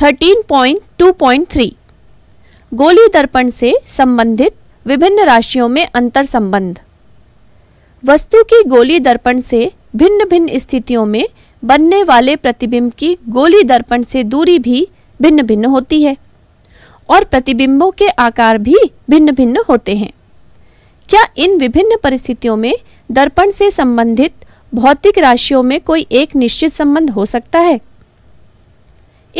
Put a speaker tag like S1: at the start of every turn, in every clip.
S1: 13.2.3 गोली दर्पण से संबंधित विभिन्न राशियों में अंतर संबंध वस्तु की गोली दर्पण से भिन्न भिन्न स्थितियों में बनने वाले प्रतिबिंब की गोली दर्पण से दूरी भी भिन्न भिन्न होती है और प्रतिबिंबों के आकार भी भिन्न भिन्न होते हैं क्या इन विभिन्न परिस्थितियों में दर्पण से संबंधित भौतिक राशियों में कोई एक निश्चित संबंध हो सकता है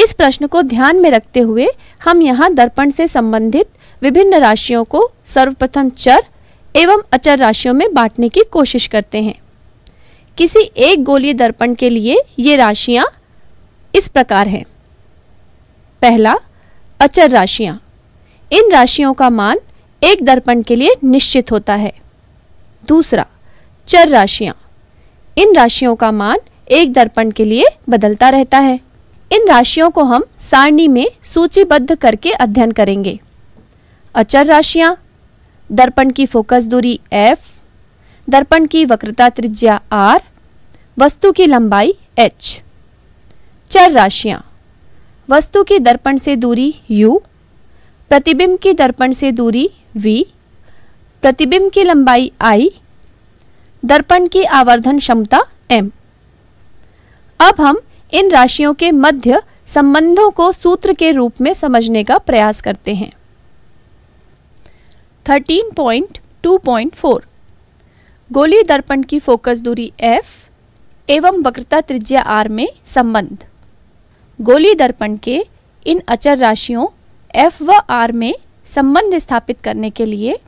S1: इस प्रश्न को ध्यान में रखते हुए हम यहाँ दर्पण से संबंधित विभिन्न राशियों को सर्वप्रथम चर एवं अचर राशियों में बांटने की कोशिश करते हैं किसी एक गोलीय दर्पण के लिए ये राशियां इस प्रकार हैं पहला अचर राशियां इन राशियों का मान एक दर्पण के लिए निश्चित होता है दूसरा चर राशियां इन राशियों का मान एक दर्पण के लिए बदलता रहता है इन राशियों को हम सारणी में सूचीबद्ध करके अध्ययन करेंगे अचर राशियां दर्पण की फोकस दूरी एफ दर्पण की वक्रता त्रिज्या आर वस्तु की लंबाई एच चर राशियां वस्तु की दर्पण से दूरी यू प्रतिबिंब की दर्पण से दूरी वी प्रतिबिंब की लंबाई आई दर्पण की आवर्धन क्षमता एम अब हम इन राशियों के मध्य संबंधों को सूत्र के रूप में समझने का प्रयास करते हैं 13.2.4 गोली दर्पण की फोकस दूरी F एवं वक्रता त्रिज्या R में संबंध गोली दर्पण के इन अचर राशियों F व R में संबंध स्थापित करने के लिए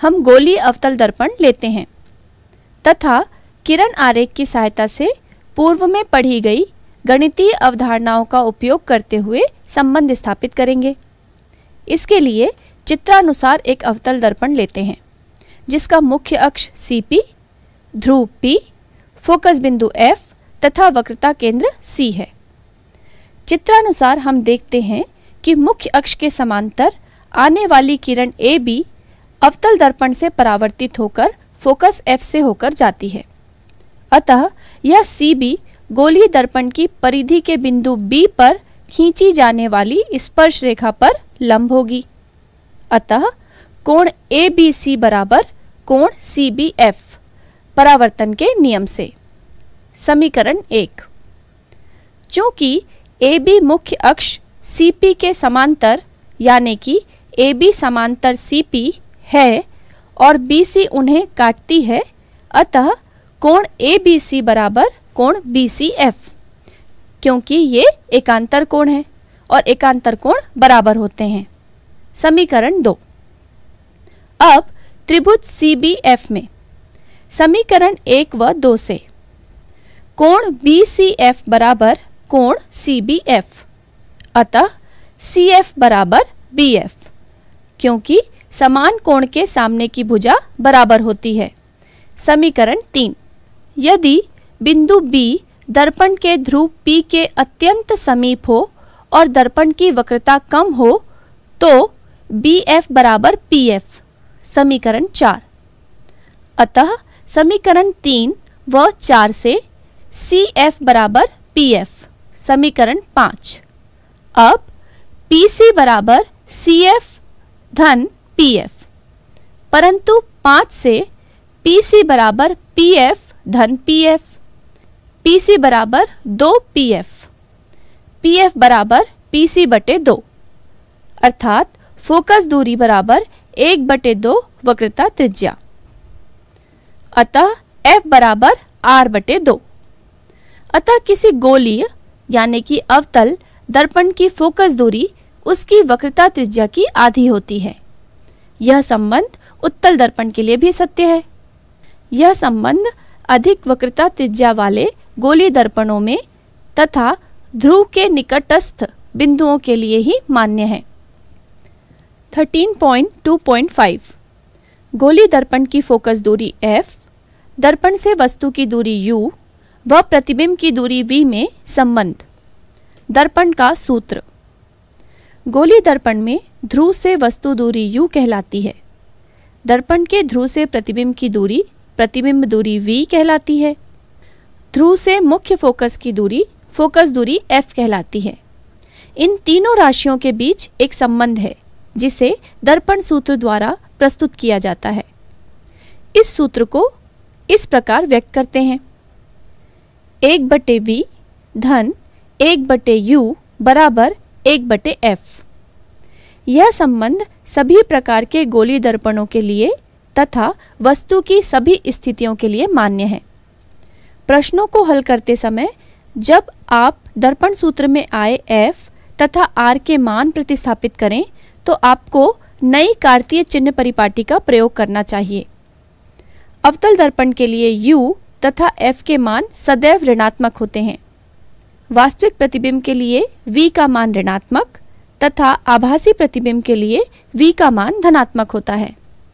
S1: हम गोली अवतल दर्पण लेते हैं तथा किरण आरेख की सहायता से पूर्व में पढ़ी गई गणितीय अवधारणाओं का उपयोग करते हुए संबंध स्थापित करेंगे इसके लिए चित्रानुसार एक अवतल दर्पण लेते हैं जिसका मुख्य अक्ष सी पी ध्रुव पी फोकस बिंदु F तथा वक्रता केंद्र C है चित्रानुसार हम देखते हैं कि मुख्य अक्ष के समांतर आने वाली किरण ए बी अवतल दर्पण से परावर्तित होकर फोकस F से होकर जाती है अतः यह सी बी गोली दर्पण की परिधि के बिंदु बी पर खींची जाने वाली स्पर्श रेखा पर लंब होगी अतः कोण ए बी सी बराबर कोण सी बी एफ परावर्तन के नियम से समीकरण एक चूंकि ए बी मुख्य अक्ष सी पी के समांतर यानी कि ए बी समांतर सी पी है और बी सी उन्हें काटती है अतः कोण ए बी सी बराबर कोण बी सी एफ क्योंकि ये एकांतर कोण है और एकांतर कोण बराबर होते हैं समीकरण दो अब त्रिभुज सी बी एफ में समीकरण एक व दो से कोण बी सी एफ बराबर कोण सी बी एफ अतः सी एफ बराबर बी एफ क्योंकि समान कोण के सामने की भुजा बराबर होती है समीकरण तीन यदि बिंदु बी दर्पण के ध्रुव पी के अत्यंत समीप हो और दर्पण की वक्रता कम हो तो बी एफ बराबर पी एफ समीकरण चार अतः समीकरण तीन व चार से सी एफ बराबर पी एफ समीकरण पांच अब पी सी बराबर सी एफ धन पी एफ परंतु पांच से पी सी बराबर पी एफ धन पी एफ पी सी बराबर दो पी एफ पी एफ बराबर पी सी बटे दो अर्थात फोकस दूरी बराबर एक बटे दो वक्रता त्रिज्या अतः F बराबर R बटे दो अतः किसी गोलीय यानी कि अवतल दर्पण की फोकस दूरी उसकी वक्रता त्रिज्या की आधी होती है यह संबंध उत्तल दर्पण के लिए भी सत्य है यह संबंध अधिक वक्रता त्रिज्या वाले गोली दर्पणों में तथा ध्रुव के निकटस्थ बिंदुओं के लिए ही मान्य है 13.2.5 गोली दर्पण की फोकस दूरी f, दर्पण से वस्तु की दूरी u व प्रतिबिंब की दूरी v में संबंध दर्पण का सूत्र गोली दर्पण में ध्रुव से वस्तु दूरी u कहलाती है दर्पण के ध्रुव से प्रतिबिंब की दूरी प्रतिबिंब दूरी v कहलाती है ध्रुव से मुख्य फोकस की दूरी फोकस दूरी एफ कहलाती है इन तीनों राशियों के बीच एक संबंध है जिसे दर्पण सूत्र द्वारा प्रस्तुत किया जाता है इस सूत्र को इस प्रकार व्यक्त करते हैं एक बटे वी धन एक बटे यू बराबर एक बटे एफ यह संबंध सभी प्रकार के गोली दर्पणों के लिए तथा वस्तु की सभी स्थितियों के लिए मान्य है प्रश्नों को हल करते समय जब आप दर्पण सूत्र में आए एफ तथा आर के मान प्रतिस्थापित करें तो आपको नई कार्तीय चिन्ह परिपाटी का प्रयोग करना चाहिए अवतल दर्पण के लिए यू तथा एफ के मान सदैव ऋणात्मक होते हैं वास्तविक प्रतिबिंब के लिए v का मान ऋणात्मक तथा आभासी प्रतिबिंब के लिए v का मान धनात्मक होता है